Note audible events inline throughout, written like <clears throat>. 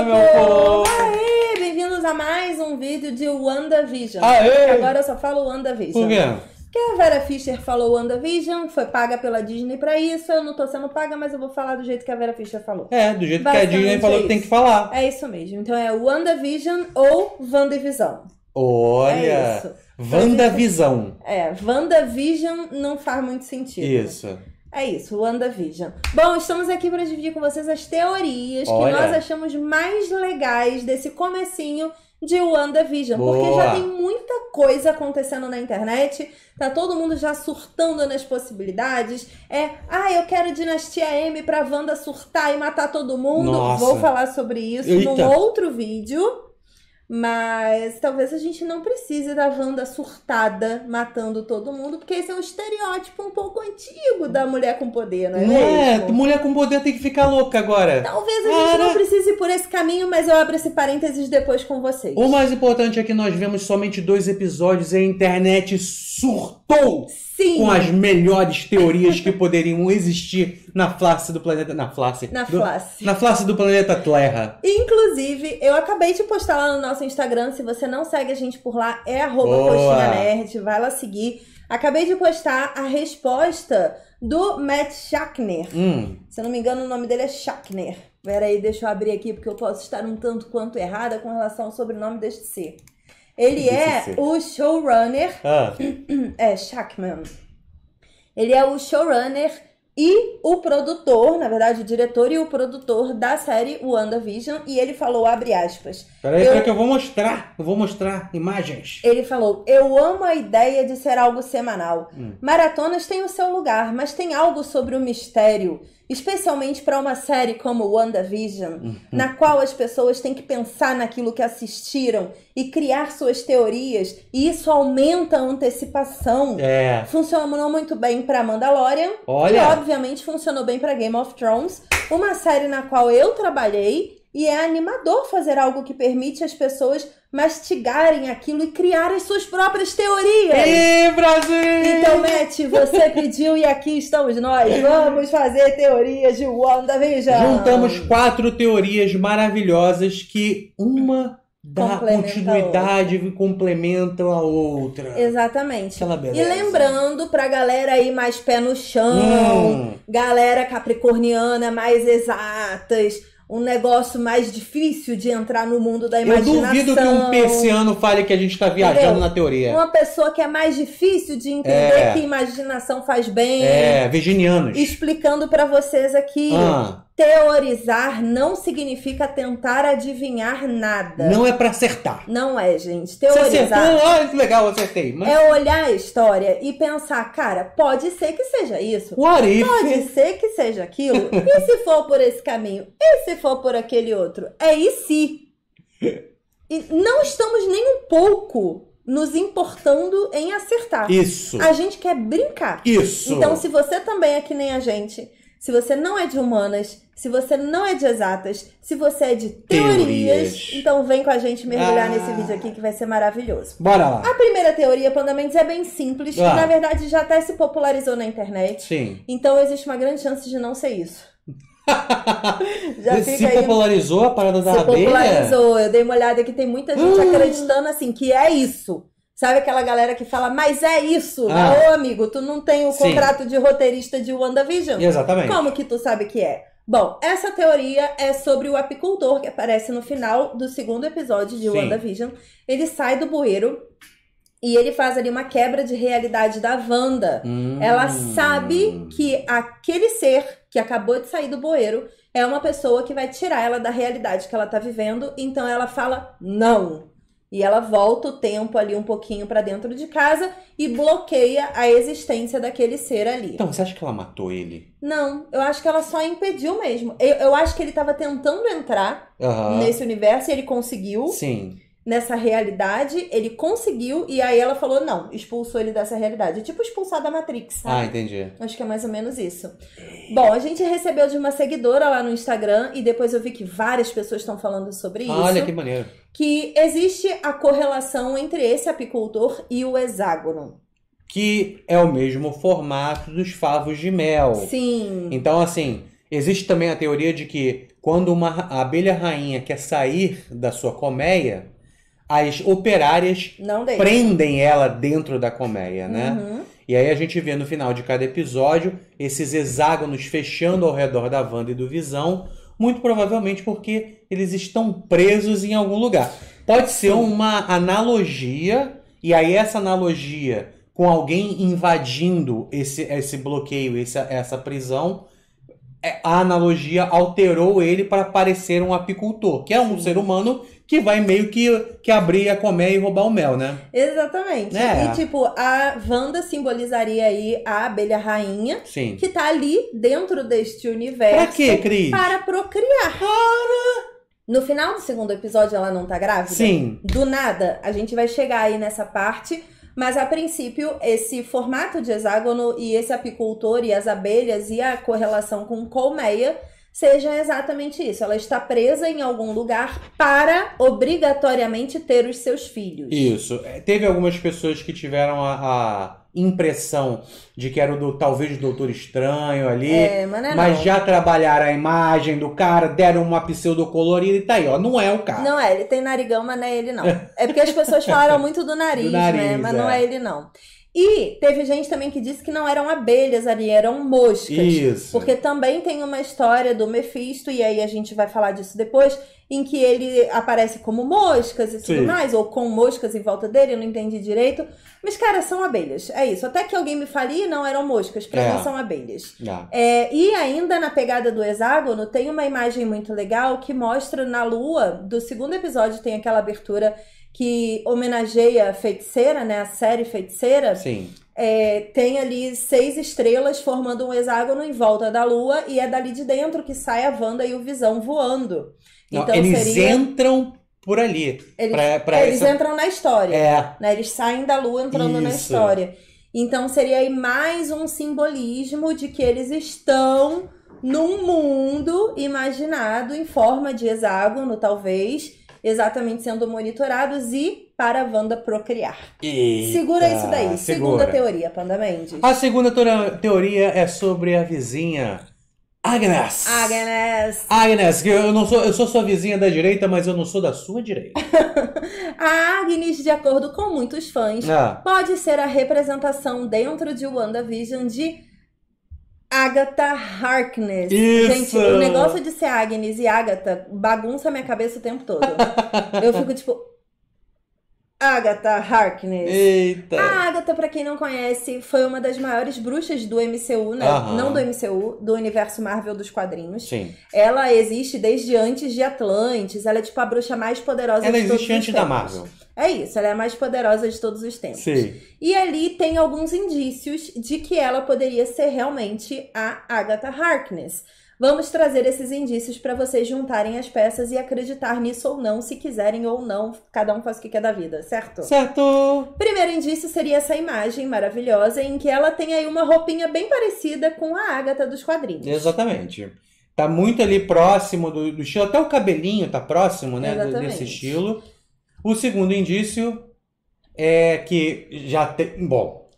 Olá, meu povo! Aê, bem-vindos a mais um vídeo de WandaVision. Aê! Agora eu só falo WandaVision. Por quê? Porque a Vera Fischer falou WandaVision, foi paga pela Disney pra isso. Eu não tô sendo paga, mas eu vou falar do jeito que a Vera Fischer falou. É, do jeito que a Disney falou que é tem que falar. É isso mesmo. Então é WandaVision ou WandaVision. Olha! É isso. WandaVision. É, WandaVision não faz muito sentido. Né? Isso. É isso, WandaVision. Bom, estamos aqui para dividir com vocês as teorias Olha. que nós achamos mais legais desse comecinho de WandaVision. Boa. Porque já tem muita coisa acontecendo na internet, tá todo mundo já surtando nas possibilidades. É, ah, eu quero Dinastia M pra Wanda surtar e matar todo mundo. Nossa. Vou falar sobre isso Eita. num outro vídeo. Mas talvez a gente não precise da Wanda surtada matando todo mundo, porque esse é um estereótipo um pouco antigo da mulher com poder, não é? Não né? mesmo? é, mulher com poder tem que ficar louca agora. Talvez a Cara... gente não precise ir por esse caminho, mas eu abro esse parênteses depois com vocês. O mais importante é que nós vemos somente dois episódios e a internet surtou. Sim. com as melhores teorias que poderiam existir na face do planeta. Na face. Na do, face. Na face do planeta Terra. Inclusive, eu acabei de postar lá no nosso Instagram. Se você não segue a gente por lá, é @coxinha_nerd. Vai lá seguir. Acabei de postar a resposta do Matt Schachner. Hum. Se eu não me engano, o nome dele é Schachner. Pera aí, deixa eu abrir aqui, porque eu posso estar um tanto quanto errada com relação ao sobrenome deste ser. Ele é o showrunner. Ah. <clears throat> É, Shackman. Ele é o showrunner e o produtor, na verdade, o diretor e o produtor da série WandaVision. E ele falou, abre aspas. Peraí, eu... peraí que eu vou mostrar. Eu vou mostrar imagens. Ele falou: Eu amo a ideia de ser algo semanal. Hum. Maratonas têm o seu lugar, mas tem algo sobre o mistério Especialmente para uma série como WandaVision, uhum. na qual as pessoas têm que pensar naquilo que assistiram e criar suas teorias, e isso aumenta a antecipação. É. Funcionou muito bem para Mandalorian, Olha. e obviamente funcionou bem para Game of Thrones, uma série na qual eu trabalhei e é animador fazer algo que permite as pessoas mastigarem aquilo e criar as suas próprias teorias. Ei, Brasil! Então, Matt, você pediu e aqui estamos nós. Vamos fazer teorias de WandaVision. Juntamos quatro teorias maravilhosas que uma dá continuidade e complementam a outra. Exatamente. E lembrando pra galera aí mais pé no chão, hum. galera capricorniana mais exatas, um negócio mais difícil de entrar no mundo da imaginação. Eu duvido que um persiano fale que a gente está viajando Entendeu? na teoria. Uma pessoa que é mais difícil de entender é. que imaginação faz bem. É, virginianos. Explicando para vocês aqui. Ah Teorizar não significa tentar adivinhar nada. Não é para acertar. Não é, gente. Teorizar. Você acertou, olha ah, que legal, acertei. Mas... É olhar a história e pensar, cara, pode ser que seja isso. What pode if? Pode ser que seja aquilo. <laughs> e se for por esse caminho? E se for por aquele outro? É e se? E não estamos nem um pouco nos importando em acertar. Isso. A gente quer brincar. Isso. Então, se você também é que nem a gente se você não é de humanas, se você não é de exatas, se você é de teorias, teorias. então vem com a gente mergulhar ah. nesse vídeo aqui que vai ser maravilhoso. Bora lá. A primeira teoria, Pandamentos, é bem simples, ah. na verdade já até se popularizou na internet. Sim. Então existe uma grande chance de não ser isso. <laughs> Já se popularizou aí... a parada da se abelha? Se popularizou. Eu dei uma olhada aqui tem muita gente ah. acreditando assim que é isso. Sabe aquela galera que fala, mas é isso, né? ah. ô amigo, tu não tem o Sim. contrato de roteirista de WandaVision? Exatamente. Como que tu sabe que é? Bom, essa teoria é sobre o apicultor que aparece no final do segundo episódio de Sim. WandaVision. Ele sai do bueiro e ele faz ali uma quebra de realidade da Wanda. Hum. Ela sabe que aquele ser que acabou de sair do bueiro é uma pessoa que vai tirar ela da realidade que ela tá vivendo, então ela fala não. E ela volta o tempo ali um pouquinho para dentro de casa e bloqueia a existência daquele ser ali. Então, você acha que ela matou ele? Não, eu acho que ela só impediu mesmo. Eu, eu acho que ele tava tentando entrar nesse universo e ele conseguiu. Sim nessa realidade, ele conseguiu, e aí ela falou, não, expulsou ele dessa realidade. é Tipo expulsar da Matrix, sabe? Ah, entendi. Acho que é mais ou menos isso. Bom, a gente recebeu de uma seguidora lá no Instagram, e depois eu vi que várias pessoas estão falando sobre ah, isso. Olha que maneiro. Que existe a correlação entre esse apicultor e o hexágono. Que é o mesmo formato dos favos de mel. Sim. Então, assim, existe também a teoria de que quando uma abelha rainha quer sair da sua colmeia, as operárias prendem ela dentro da colmeia, né? Uhum. E aí a gente vê no final de cada episódio esses hexágonos fechando ao redor da Wanda e do Visão, muito provavelmente porque eles estão presos em algum lugar. Pode ser uma analogia, e aí essa analogia com alguém invadindo esse, esse bloqueio, essa, essa prisão, é, a analogia alterou ele para parecer um apicultor, que é um Sim. ser humano que vai meio que, que abrir a colmeia e roubar o mel, né? Exatamente. É. E tipo, a Wanda simbolizaria aí a abelha rainha, Sim. que tá ali dentro deste universo. Pra quê, Cris? Para procriar. Para! No final do segundo episódio ela não tá grávida? Sim. Do nada, a gente vai chegar aí nessa parte. Mas a princípio, esse formato de hexágono e esse apicultor e as abelhas e a correlação com colmeia seja exatamente isso. Ela está presa em algum lugar para obrigatoriamente ter os seus filhos. Isso. É, teve algumas pessoas que tiveram a, a impressão de que era o do, talvez o Doutor Estranho ali. É, mas, é mas já trabalharam a imagem do cara, deram uma pseudocolorida e tá aí, ó. Não é o cara. Não é, ele tem narigão, mas não é ele não. É porque as pessoas falaram muito do <laughs> nariz, do né? nariz né? Mas é. não é ele não. E teve gente também que disse que não eram abelhas ali, eram moscas. Isso. Porque também tem uma história do Mephisto, e aí a gente vai falar disso depois, em que ele aparece como moscas e tudo Sim. mais, ou com moscas em volta dele, eu não entendi direito. Mas, cara, são abelhas. É isso. Até que alguém me fale, não eram moscas, pra é. mim são abelhas. É. É, e ainda na pegada do hexágono, tem uma imagem muito legal que mostra na lua, do segundo episódio, tem aquela abertura que homenageia a feiticeira, né? A série feiticeira. Sim. É, tem ali seis estrelas formando um hexágono em volta da Lua, e é dali de dentro que sai a Wanda e o Visão voando. Não, então eles seria... entram por ali. Eles, pra, pra essa... entram na história. É. Né? Eles saem da Lua entrando Isso. na história. Então seria aí mais um simbolismo de que eles estão num mundo imaginado em forma de hexágono, talvez, exatamente sendo monitorados e para a Wanda procriar. Eita, segura isso daí. Segura. Segunda teoria, Panda Mendes. A segunda teoria é sobre a vizinha Agnes. Agnes. Agnes, que eu não sou, eu sou sua vizinha da direita, mas eu não sou da sua direita. <laughs> a Agnes, de acordo com muitos fãs, ah. pode ser a representação dentro de WandaVision de Agatha Harkness. Isso. Gente, o negócio de ser Agnes e Agatha bagunça minha cabeça o tempo todo. <laughs> Eu fico tipo, Agatha Harkness. Eita! A Agatha, pra quem não conhece, foi uma das maiores bruxas do MCU, né? Aham. Não do MCU, do universo Marvel dos quadrinhos. Sim. Ela existe desde antes de Atlantis. Ela é tipo a bruxa mais poderosa ela de Ela existe antes da Marvel. É isso, ela é a mais poderosa de todos os tempos. Sim. E ali tem alguns indícios de que ela poderia ser realmente a Agatha Harkness. Vamos trazer esses indícios para vocês juntarem as peças e acreditar nisso ou não, se quiserem ou não, cada um faz o que quer da vida, certo? Certo! Primeiro indício seria essa imagem maravilhosa em que ela tem aí uma roupinha bem parecida com a Agatha dos quadrinhos. Exatamente. Tá muito ali próximo do, do estilo, até o cabelinho tá próximo, né, Exatamente. desse estilo. O segundo indício é que já tem. Bom,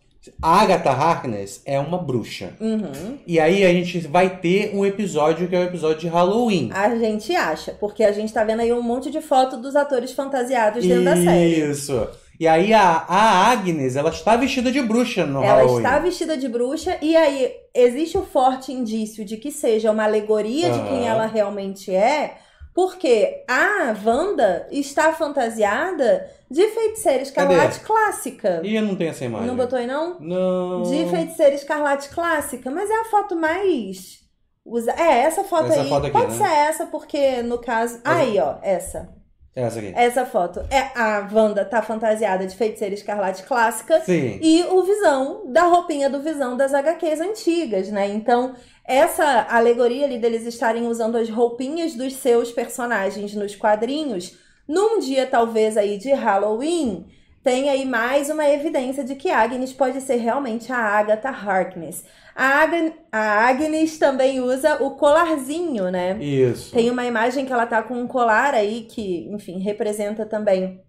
a Agatha Harkness é uma bruxa. Uhum. E aí a gente vai ter um episódio que é o um episódio de Halloween. A gente acha, porque a gente tá vendo aí um monte de foto dos atores fantasiados dentro Isso. da série. Isso. E aí a, a, Agnes, ela está vestida de bruxa no ela Halloween. Ela está vestida de bruxa e aí existe o forte indício de que seja uma alegoria uhum. de quem ela realmente é, porque a Wanda está fantasiada de feiticeira escarlate Cadê? clássica. E eu não tenho essa imagem. Não botou aí, não? Não. De feiticeira escarlate clássica. Mas é a foto mais. Usa... É, essa foto essa aí. Foto aqui, Pode né? ser essa, porque no caso. Aí, ó, essa. É essa, aqui. Essa foto. É, a Wanda tá fantasiada de feiticeira escarlate clássica. Sim. E o Visão, da roupinha do Visão das HQs antigas, né? Então, essa alegoria ali deles estarem usando as roupinhas dos seus personagens nos quadrinhos, num dia talvez aí de Halloween, tem aí mais uma evidência de que Agnes pode ser realmente a Agatha Harkness. A, a Agnes também usa o colarzinho, né? Isso. Tem uma imagem que ela tá com um colar aí que, enfim, representa também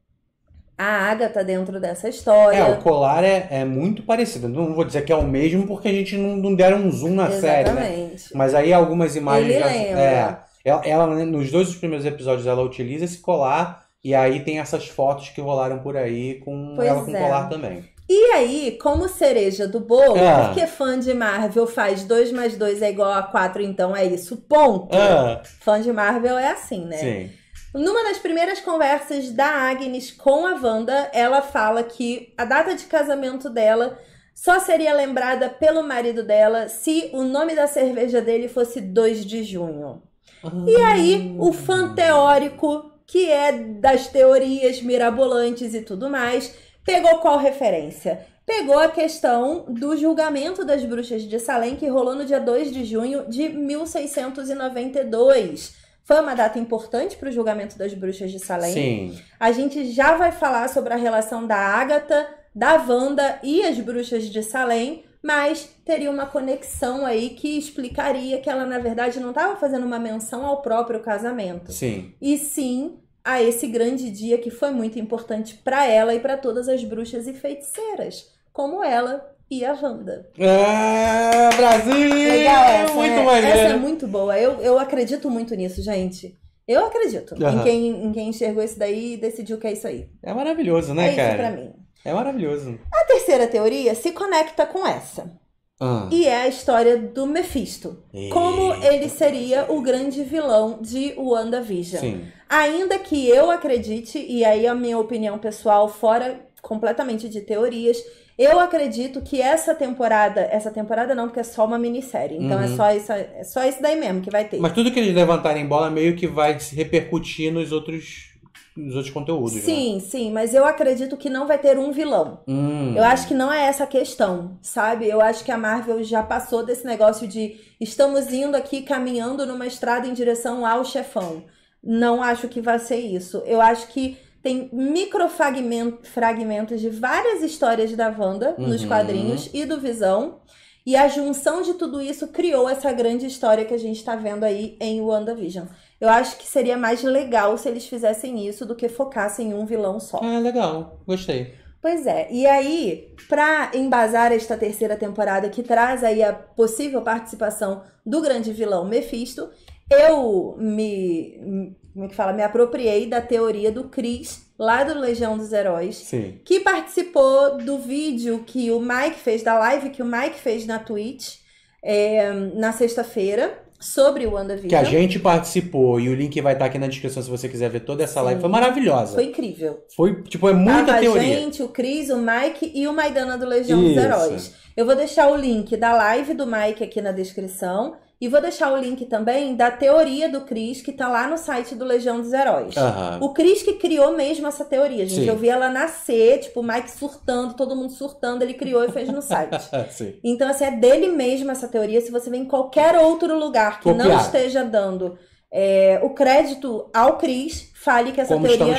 a Agatha dentro dessa história. É, o colar é, é muito parecido. Não vou dizer que é o mesmo porque a gente não, não deram um zoom na Exatamente. série, né? Mas aí algumas imagens... Ele já, lembra. É, ela, ela, nos dois primeiros episódios, ela utiliza esse colar e aí tem essas fotos que rolaram por aí com pois ela com é. colar também. E aí, como cereja do bolo, ah. porque fã de Marvel faz 2 mais 2 é igual a 4, então é isso, ponto. Ah. Fã de Marvel é assim, né? Sim. Numa das primeiras conversas da Agnes com a Wanda, ela fala que a data de casamento dela só seria lembrada pelo marido dela se o nome da cerveja dele fosse 2 de junho. Ah. E aí, o fã teórico que é das teorias mirabolantes e tudo mais, pegou qual referência? Pegou a questão do julgamento das bruxas de Salem, que rolou no dia 2 de junho de 1692. Foi uma data importante para o julgamento das bruxas de Salem. Sim. A gente já vai falar sobre a relação da Ágata, da Wanda e as bruxas de Salem, mas teria uma conexão aí que explicaria que ela, na verdade, não estava fazendo uma menção ao próprio casamento. Sim. E sim a esse grande dia que foi muito importante para ela e para todas as bruxas e feiticeiras, como ela e a Wanda. Ah, Brasil! Legal essa, né? muito né? maneiro. Essa é muito boa. Eu, eu acredito muito nisso, gente. Eu acredito uhum. em, quem, em quem enxergou isso daí e decidiu que é isso aí. É maravilhoso, né, é cara? Isso pra mim. É maravilhoso. A terceira teoria se conecta com essa. Ah. E é a história do Mephisto. Eita. Como ele seria o grande vilão de WandaVision. Sim. Ainda que eu acredite, e aí a minha opinião pessoal, fora completamente de teorias, eu acredito que essa temporada, essa temporada não, porque é só uma minissérie. Então é uhum. é só isso, é só isso daí mesmo que vai ter. Mas tudo que eles levantarem bola meio que vai se repercutir nos outros dos outros conteúdos. Né? Sim, né? sim, mas eu acredito que não vai ter um vilão. Hum. Eu acho que não é essa a questão, sabe? Eu acho que a Marvel já passou desse negócio de estamos indo aqui caminhando numa estrada em direção ao chefão. Não acho que vai ser isso. Eu acho que tem microfragmentos de várias histórias da Wanda uhum. nos quadrinhos e do Visão. E a junção de tudo isso criou essa grande história que a gente está vendo aí em WandaVision. Eu acho que seria mais legal se eles fizessem isso do que focassem em um vilão só. Ah, legal. Gostei. Pois é. E aí, pra embasar esta terceira temporada que traz aí a possível participação do grande vilão Mephisto, eu me, como é que fala, me apropriei da teoria do Chris, lá do Legião dos Heróis, Sim. que participou do vídeo que o Mike fez, da live que o Mike fez na Twitch, é, na sexta-feira, sobre o WandaVision. Que a gente participou e o link vai estar aqui na descrição se você quiser ver toda essa Sim. live. Foi maravilhosa. Foi incrível. Foi, tipo, é muita Tava teoria. A gente, o Cris, o Mike e o Maidana do Legião Isso. dos Heróis. Eu vou deixar o link da live do Mike aqui na descrição. E vou deixar o link também da teoria do Cris, que tá lá no site do Legião dos Heróis. Uhum. O Cris que criou mesmo essa teoria, gente. Sim. Eu vi ela nascer, tipo, o Mike surtando, todo mundo surtando, ele criou e fez no site. <laughs> Sim. então, assim, é dele mesmo essa teoria. Se você vem em qualquer outro lugar que Copiar. não esteja dando é, o crédito ao Cris, fale que essa Como teoria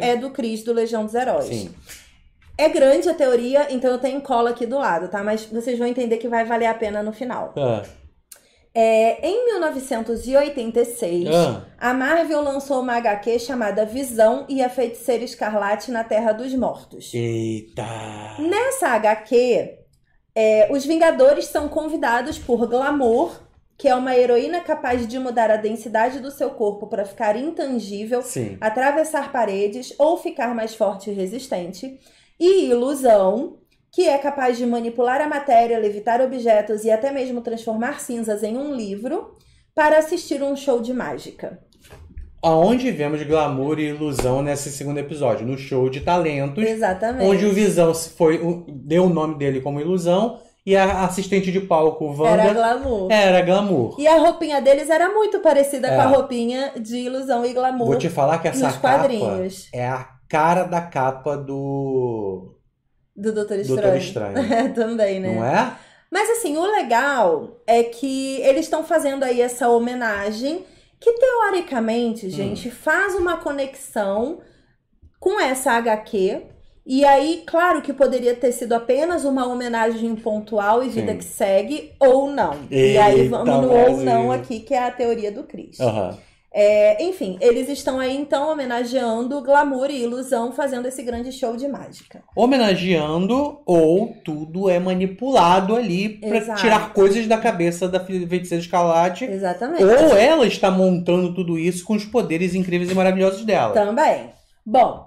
é do Cris, do Legião dos Heróis. Sim. É grande a teoria, então eu tenho cola aqui do lado, tá? Mas vocês vão entender que vai valer a pena no final. Ah. É, em 1986, ah. a Marvel lançou uma HQ chamada Visão e a Feiticeira Escarlate na Terra dos Mortos. Eita! Nessa HQ, é, os Vingadores são convidados por Glamour, que é uma heroína capaz de mudar a densidade do seu corpo para ficar intangível, Sim. atravessar paredes ou ficar mais forte e resistente, e Ilusão, que é capaz de manipular a matéria, levitar objetos e até mesmo transformar cinzas em um livro para assistir um show de mágica. Aonde vemos glamour e ilusão nesse segundo episódio? No show de talentos. Exatamente. Onde o Visão foi, deu o nome dele como ilusão e a assistente de palco, Wanda... Era glamour. Era glamour. E a roupinha deles era muito parecida é. com a é. roupinha de Ilusão e Glamour. Vou te falar que essa capa é a cara da capa do do Doutor Estranho. Doutor Estranho. <laughs> É, também, né? Não é? Mas assim, o legal é que eles estão fazendo aí essa homenagem que teoricamente, hum. gente, hum. faz uma conexão com essa HQ. E aí, claro que poderia ter sido apenas uma homenagem pontual e vida Sim. que segue, ou não. Eita, e aí vamos no ou não aqui, que é a teoria do Cristo. Uhum. É, enfim, eles estão aí então homenageando glamour e ilusão, fazendo esse grande show de mágica. Homenageando ou tudo é manipulado ali para tirar coisas da cabeça da feiticeira escalate. Exatamente. Ou ela está montando tudo isso com os poderes incríveis e maravilhosos dela. Também. Bom,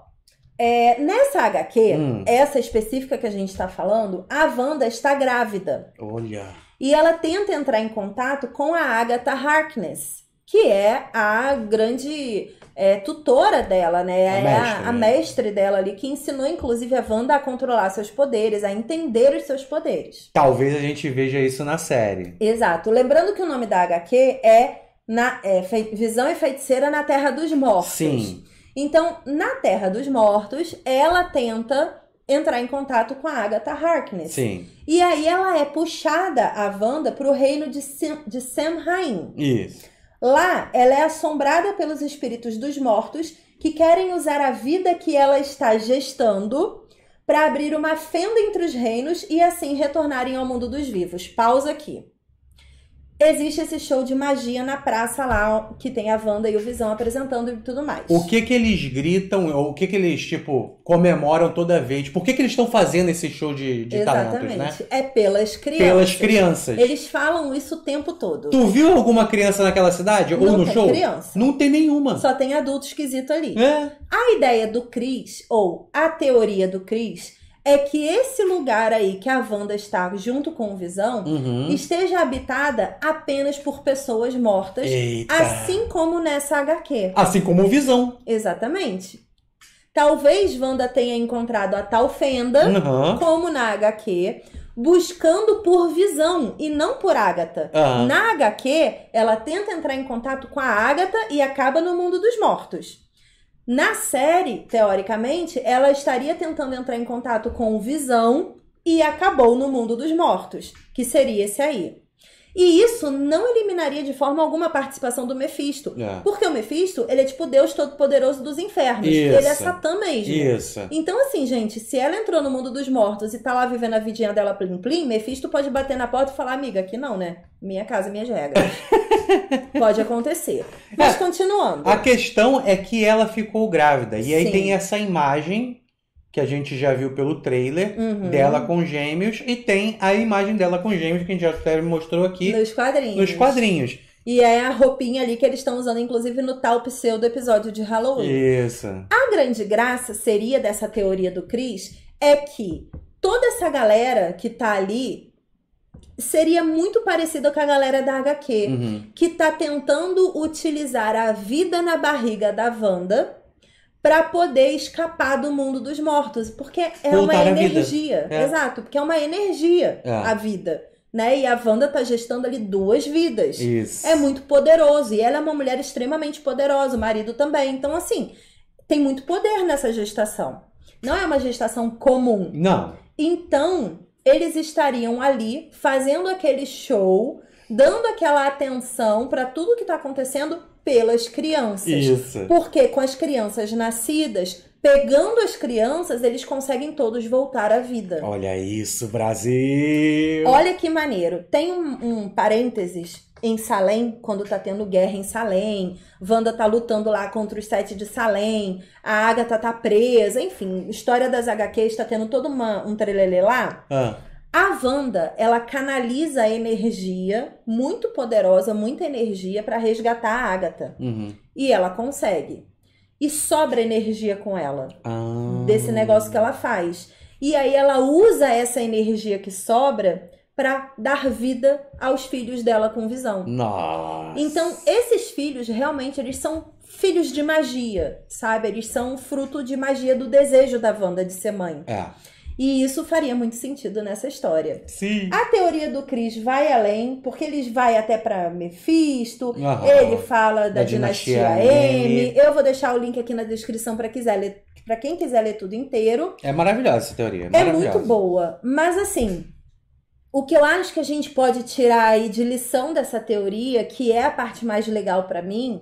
é, nessa HQ, hum. essa específica que a gente está falando, a Wanda está grávida. Olha. E ela tenta entrar em contato com a Agatha Harkness que é a grande é, tutora dela, né? A é mestre, né? a mestre dela ali, que ensinou, inclusive, a Wanda a controlar seus poderes, a entender os seus poderes. Talvez a gente veja isso na série. Exato. Lembrando que o nome da HQ é, na, é Visão e Feiticeira na Terra dos Mortos. Sim. Então, na Terra dos Mortos, ela tenta entrar em contato com a Agatha Harkness. Sim. E aí ela é puxada, a Wanda, o reino de, Sim, de Samhain. Isso Lá, ela é assombrada pelos espíritos dos mortos que querem usar a vida que ela está gestando para abrir uma fenda entre os reinos e assim retornarem ao mundo dos vivos. Pausa aqui. Existe esse show de magia na praça lá, que tem a Wanda e o Visão apresentando e tudo mais. O que que eles gritam, ou é, o que que eles, tipo, comemoram toda vez? Por que que eles estão fazendo esse show de, de Exatamente. talentos, né? É pelas crianças. Pelas crianças. Eles falam isso o tempo todo. Tu viu alguma criança naquela cidade? Não ou no tem show? criança. Não tem nenhuma. Só tem adulto esquisito ali. É. A ideia do Cris, ou a teoria do Cris é que esse lugar aí que a Wanda está junto com o Visão uhum. esteja habitada apenas por pessoas mortas, Eita. assim como nessa HQ. Assim como o Visão. Exatamente. Talvez Wanda tenha encontrado a tal fenda, uhum. como na HQ, buscando por Visão e não por Agatha. Uhum. Ah. Na HQ, ela tenta entrar em contato com a Agatha e acaba no mundo dos mortos. Na série, teoricamente, ela estaria tentando entrar em contato com o Visão e acabou no mundo dos mortos, que seria esse aí. E isso não eliminaria de forma alguma a participação do Mefisto. É. Porque o Mefisto, ele é tipo Deus Todo-Poderoso dos Infernos. Isso. Ele é Satã mesmo. Isso. Então, assim, gente, se ela entrou no mundo dos mortos e tá lá vivendo a vidinha dela plim plim, Mefisto pode bater na porta e falar, amiga, aqui não, né? Minha casa, minhas regras. <laughs> pode acontecer. Mas é. continuando. A questão é que ela ficou grávida. E aí Sim. tem essa imagem que a gente já viu pelo trailer uhum. dela com gêmeos e tem a imagem dela com gêmeos que a gente já mostrou aqui nos quadrinhos. Nos quadrinhos. E é a roupinha ali que eles estão usando, inclusive, no tal pseudo episódio de Halloween. Isso. A grande graça seria dessa teoria do Chris é que toda essa galera que tá ali seria muito parecida com a galera da HQ, uhum. que tá tentando utilizar a vida na barriga da Wanda para poder escapar do mundo dos mortos, porque é Voltar uma energia. É. Exato, porque é uma energia é. a vida. Né? E a Wanda tá gestando ali duas vidas. Isso. É muito poderoso. E ela é uma mulher extremamente poderosa, o marido também. Então, assim, tem muito poder nessa gestação. Não é uma gestação comum. Não. Então, eles estariam ali fazendo aquele show, dando aquela atenção para tudo que tá acontecendo pelas crianças. Isso. Porque com as crianças nascidas, pegando as crianças, eles conseguem todos voltar à vida. Olha isso, Brasil! Olha que maneiro. Tem um, um parênteses em Salem, quando tá tendo guerra em Salem, Wanda tá lutando lá contra os sete de Salem, a Agatha tá presa, enfim, história das HQs tá tendo todo uma, um trelelê lá. Ah. A Wanda, ela canaliza a energia, muito poderosa, muita energia, para resgatar a Agatha. Uhum. E ela consegue. E sobra energia com ela. Ah. Desse negócio que ela faz. E aí ela usa essa energia que sobra para dar vida aos filhos dela com visão. Nossa. Então, esses filhos realmente eles são filhos de magia, sabe? Eles são fruto de magia do desejo da Wanda de ser mãe. É. E isso faria muito sentido nessa história. Sim. A teoria do Cris vai além, porque eles vai até para Mefisto uhum. ele fala da, da dinastia, dinastia M. M. Eu vou deixar o link aqui na descrição para quiser ler, para quem quiser ler tudo inteiro. É maravilhosa essa teoria. É, é muito boa, mas assim, o que eu acho que a gente pode tirar aí de lição dessa teoria, que é a parte mais legal para mim,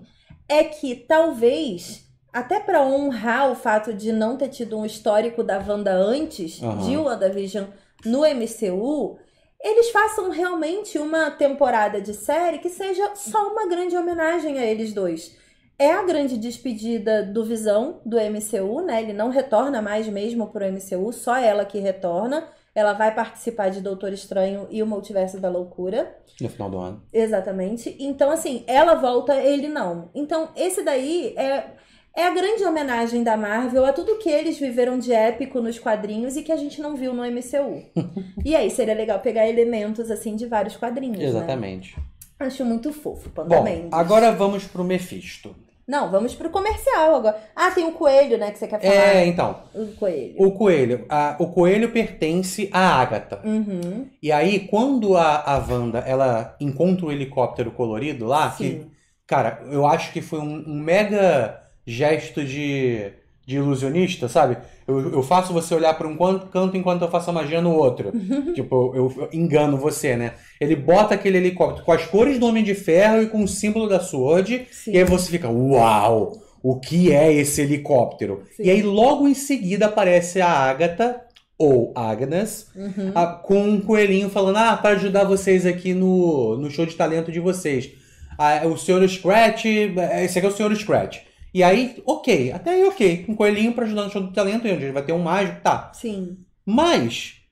é que talvez até para honrar o fato de não ter tido um histórico da Wanda antes, uhum. de WandaVision no MCU, eles façam realmente uma temporada de série que seja só uma grande homenagem a eles dois. É a grande despedida do Visão do MCU, né? Ele não retorna mais mesmo pro MCU, só ela que retorna. Ela vai participar de Doutor Estranho e o Multiverso da Loucura. No final do ano. Exatamente. Então, assim, ela volta, ele não. Então, esse daí é é a grande homenagem da Marvel a tudo que eles viveram de épico nos quadrinhos e que a gente não viu no MCU. <laughs> e aí seria legal pegar elementos assim de vários quadrinhos. Né? Exatamente. Né? Acho muito fofo, Panda Bom, Agora vamos pro Mephisto. Não, vamos pro comercial agora. Ah, tem o coelho, né, que você quer falar. É, então. O coelho. O coelho. A, o coelho pertence à Agatha. Uhum. E aí, quando a, a Wanda, ela encontra o helicóptero colorido lá, Sim. que, cara, eu acho que foi um, um mega gesto de, de ilusionista, sabe? Eu, eu faço você olhar para um canto enquanto eu faço a magia no outro. <laughs> tipo, eu, eu, engano você, né? Ele bota aquele helicóptero com as cores do Homem de Ferro e com o símbolo da Sword, Sim. e aí você fica, uau! O que é esse helicóptero? Sim. E aí logo em seguida aparece a Agatha ou Agnes, uhum. a, com um coelhinho falando: Ah, para ajudar vocês aqui no, no show de talento de vocês. Ah, o senhor Scratch, é, esse aqui é o senhor Scratch. E aí, ok, até aí ok, um coelhinho para ajudar no show do talento, onde vai ter um mágico, tá. Sim. Mas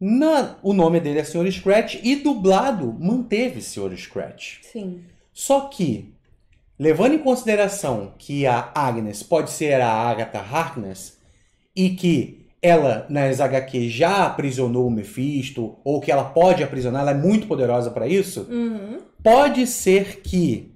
na, o nome dele é senhor Scratch e dublado manteve senhor Scratch. Sim. Só que, levando em consideração que a Agnes pode ser a Agatha Harkness e que ela nas HQ já aprisionou o Mephisto ou que ela pode aprisionar, ela é muito poderosa para isso, uhum. pode ser que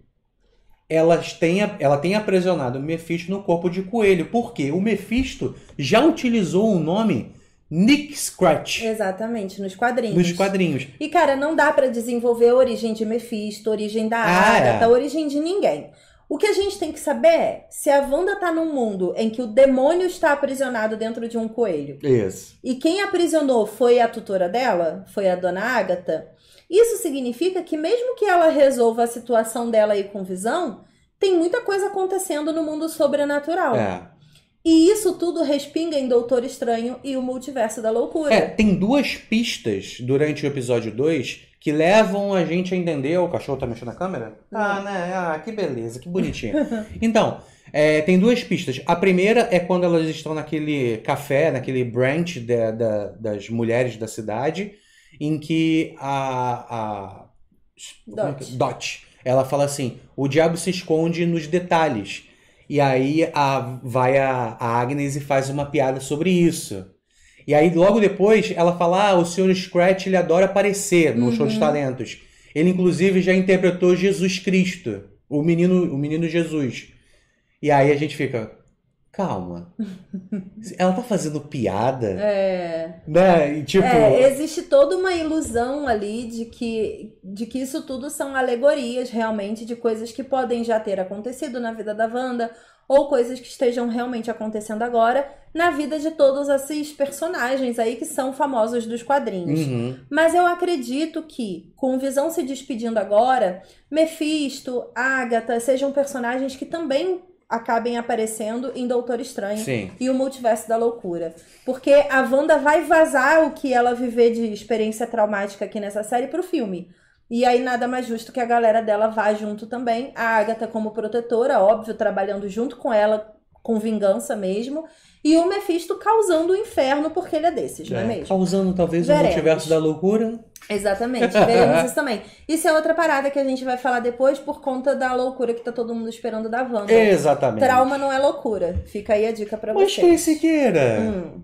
elas têm ela tem aprisionado Mephisto no corpo de coelho. porque O Mephisto já utilizou o nome Nick Scratch. Exatamente, nos quadrinhos. Nos quadrinhos. E, cara, não dá para desenvolver a origem de Mephisto, a origem da ah, Agatha, é. a origem de ninguém. O que a gente tem que saber é se a Wanda tá num mundo em que o demônio está aprisionado dentro de um coelho. Isso. E quem aprisionou foi a tutora dela, foi a dona Agatha. Isso significa que mesmo que ela resolva a situação dela aí com visão, tem muita coisa acontecendo no mundo sobrenatural. É. E isso tudo respinga em Doutor Estranho e o Multiverso da Loucura. É, tem duas pistas durante o episódio 2 que levam a gente a entender. O cachorro tá mexendo na câmera? Ah, né? Ah, que beleza, que bonitinho. <laughs> Então, é, tem duas pistas. A primeira é quando elas estão naquele café, naquele branch da, das mulheres da cidade, em que a. a é é? Dot. É Dot. Ela fala assim: o diabo se esconde nos detalhes. E aí a, vai a, a Agnes e faz uma piada sobre isso. E aí, logo depois, ela fala: ah, o senhor Scratch ele adora aparecer no uhum. show de talentos. Ele, inclusive, já interpretou Jesus Cristo, o menino, o menino Jesus. E aí a gente fica, calma. <laughs> Ela tá fazendo piada? É. Né? E, tipo... É, existe toda uma ilusão ali de que, de que isso tudo são alegorias realmente de coisas que podem já ter acontecido na vida da Wanda ou coisas que estejam realmente acontecendo agora na vida de todos esses personagens aí que são famosos dos quadrinhos. Uhum. Mas eu acredito que, com Visão se despedindo agora, Mephisto, Agatha sejam personagens que também acabem aparecendo em Doutor Estranho Sim. e o Multiverso da Loucura. Porque a Wanda vai vazar o que ela viver de experiência traumática aqui nessa série pro filme. E aí nada mais justo que a galera dela vá junto também. A Agatha como protetora, óbvio, trabalhando junto com ela, com vingança mesmo. E o Mephisto causando o inferno, porque ele é desses, é, não é mesmo? Causando talvez Veremos. o multiverso da loucura. Exatamente, veremos <laughs> isso também. Isso é outra parada que a gente vai falar depois por conta da loucura que tá todo mundo esperando da Wanda. Exatamente. Trauma não é loucura. Fica aí a dica pra Mas vocês. Mas, queira. hum.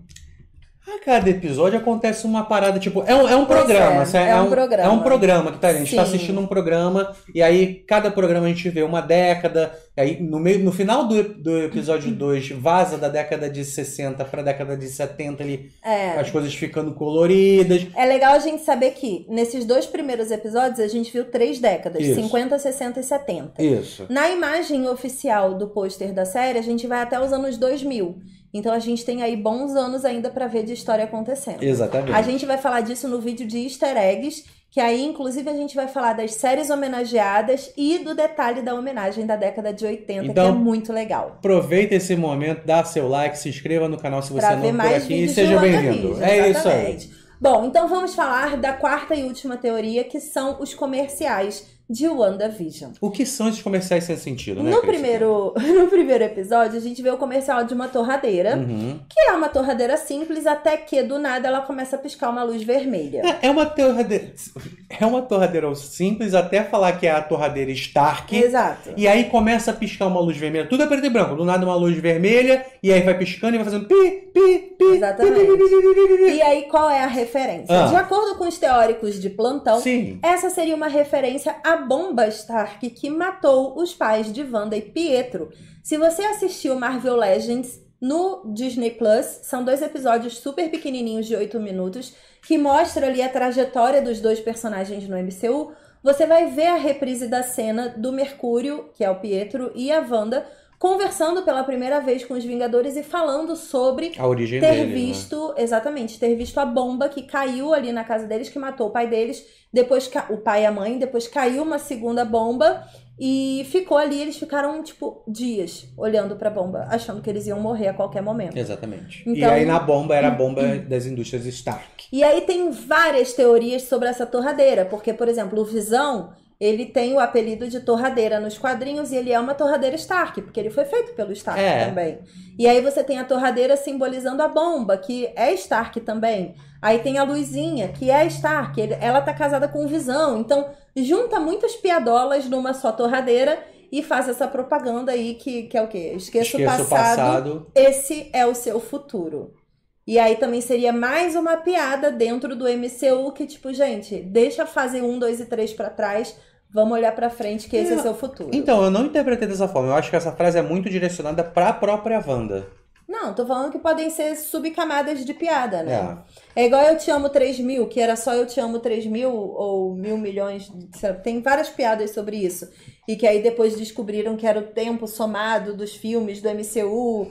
A ah, cada episódio acontece uma parada, tipo, é um, é um programa, é, é, é, um, programa. É um programa que tá, a gente tá Sim. tá assistindo um programa, e aí cada programa a gente vê uma década, aí no, meio, no final do, do episódio 2 <laughs> vaza da década de 60 pra década de 70 ali, é. as coisas ficando coloridas. É legal a gente saber que nesses dois primeiros episódios a gente viu três décadas, Isso. 50, 60 e 70. Isso. Na imagem oficial do pôster da série, a gente vai até os anos 2000. Então a gente tem aí bons anos ainda para ver de história acontecendo. Exatamente. A gente vai falar disso no vídeo de easter eggs, que aí inclusive a gente vai falar das séries homenageadas e do detalhe da homenagem da década de 80, então, que é então, muito legal. Aproveita esse momento, dá seu like, se inscreva no canal se você pra é novo por aqui e seja bem-vindo. É isso aí. Bom, então vamos falar da quarta e última teoria, que são os comerciais de WandaVision. O que são esses comerciais sem sentido, né? No, primeiro, no primeiro episódio, a gente vê o comercial de uma torradeira, uhum. que é uma torradeira simples, até que do nada ela começa a piscar uma luz vermelha. É, é uma torradeira. É uma torradeira simples, até falar que é a torradeira Stark. Exato. E aí começa a piscar uma luz vermelha. Tudo é preto e branco. Do nada uma luz vermelha, e aí vai piscando e vai fazendo pi, pi, pi. Exatamente. Pi, pi, pi, e aí qual é a referência? Ah. De acordo com os teóricos de plantão, Sim. essa seria uma referência a bomba Stark que matou os pais de Wanda e Pietro. Se você assistiu Marvel Legends no Disney Plus, são dois episódios super pequenininhos de 8 minutos que mostra ali a trajetória dos dois personagens no MCU. Você vai ver a reprise da cena do Mercúrio, que é o Pietro, e a Wanda conversando pela primeira vez com os Vingadores e falando sobre a origem ter dele, né? visto, né? exatamente, ter visto a bomba que caiu ali na casa deles, que matou o pai deles, depois o pai e a mãe, depois caiu uma segunda bomba e ficou ali, eles ficaram, tipo, dias olhando pra bomba, achando que eles iam morrer a qualquer momento. Exatamente. Então... E aí na bomba era a bomba das indústrias Stark. E aí tem várias teorias sobre essa torradeira, porque, por exemplo, o Visão ele tem o apelido de Torradeira nos quadrinhos e ele é uma Torradeira Stark, porque ele foi feito pelo Stark é. também. E aí você tem a Torradeira simbolizando a bomba, que é Stark também. Aí tem a Luizinha, que é Stark, ele, ela tá casada com Visão. Então, junta muitas piadolas numa só Torradeira e faz essa propaganda aí que, que é o quê? Esqueça, Esqueça o, passado, o passado, esse é o seu futuro. E aí também seria mais uma piada dentro do MCU que, tipo, gente, deixa a fase 1, 2 e 3 para trás, Vamos olhar para frente que esse eu... É, é seu futuro. Então, eu não interpretei dessa forma. Eu acho que essa frase é muito direcionada para a própria Wanda. Não, tô falando que podem ser subcamadas de piada, né? É. é igual Eu Te Amo 3 Mil, que era só Eu Te Amo 3 Mil ou Mil Milhões. Tem várias piadas sobre isso. E que aí depois descobriram que era o tempo somado dos filmes do MCU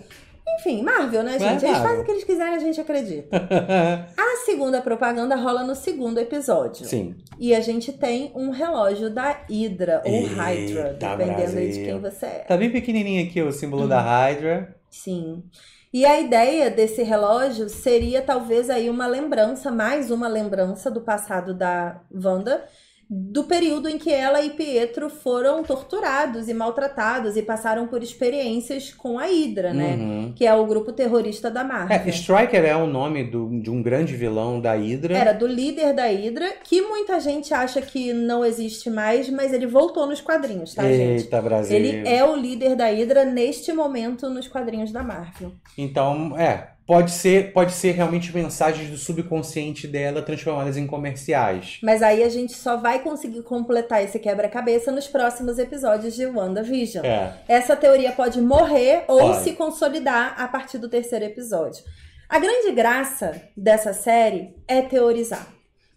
enfim, Marvel, né, é gente? Eles fazem o que eles quiserem, a gente acredita. <laughs> a segunda propaganda rola no segundo episódio. Sim. E a gente tem um relógio da Hydra, ou Eita, Hydra, dependendo Brasil. de quem você é. Tá bem pequenininho aqui o símbolo hum. da Hydra. Sim. E a ideia desse relógio seria talvez aí uma lembrança, mais uma lembrança do passado da Wanda do período em que ela e Pietro foram torturados e maltratados e passaram por experiências com a Hydra, né? Uhum. Que é o grupo terrorista da Marvel. É, Striker é o nome do, de um grande vilão da Hydra. Era do líder da Hydra, que muita gente acha que não existe mais, mas ele voltou nos quadrinhos, tá, Eita, gente? Eita, Brasil. Ele é o líder da Hydra neste momento nos quadrinhos da Marvel. Então, é, pode ser, pode ser realmente mensagens do subconsciente dela transformadas em comerciais. Mas aí a gente só vai conseguir completar esse quebra-cabeça nos próximos episódios de WandaVision. É. Essa teoria pode morrer ou pode. se consolidar a partir do terceiro episódio. A grande graça dessa série é teorizar.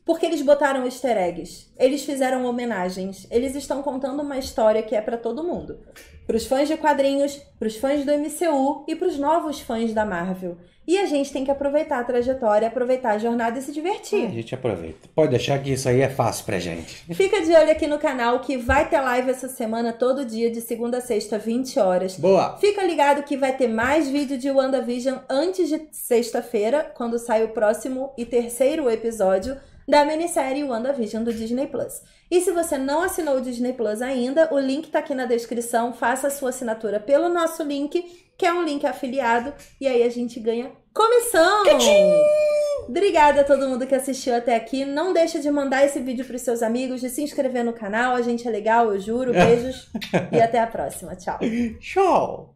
Porque eles botaram easter eggs, eles fizeram homenagens, eles estão contando uma história que é para todo mundo. Para os fãs de quadrinhos, para os fãs do MCU e para os novos fãs da Marvel. E a gente tem que aproveitar a trajetória, aproveitar a jornada e se divertir. A gente aproveita. Pode deixar que isso aí é fácil pra gente. Fica de olho aqui no canal que vai ter live essa semana todo dia, de segunda a sexta, 20 horas. Boa! Fica ligado que vai ter mais vídeo de WandaVision antes de sexta-feira, quando sai o próximo e terceiro episódio da minissérie WandaVision do Disney Plus. E se você não assinou o Disney Plus ainda, o link está aqui na descrição. Faça a sua assinatura pelo nosso link, que é um link afiliado, e aí a gente ganha comissão! Obrigada a todo mundo que assistiu até aqui. Não deixa de mandar esse vídeo para seus amigos, de se inscrever no canal. A gente é legal, eu juro. <laughs> Beijos e até a próxima. Tchau. Tchau.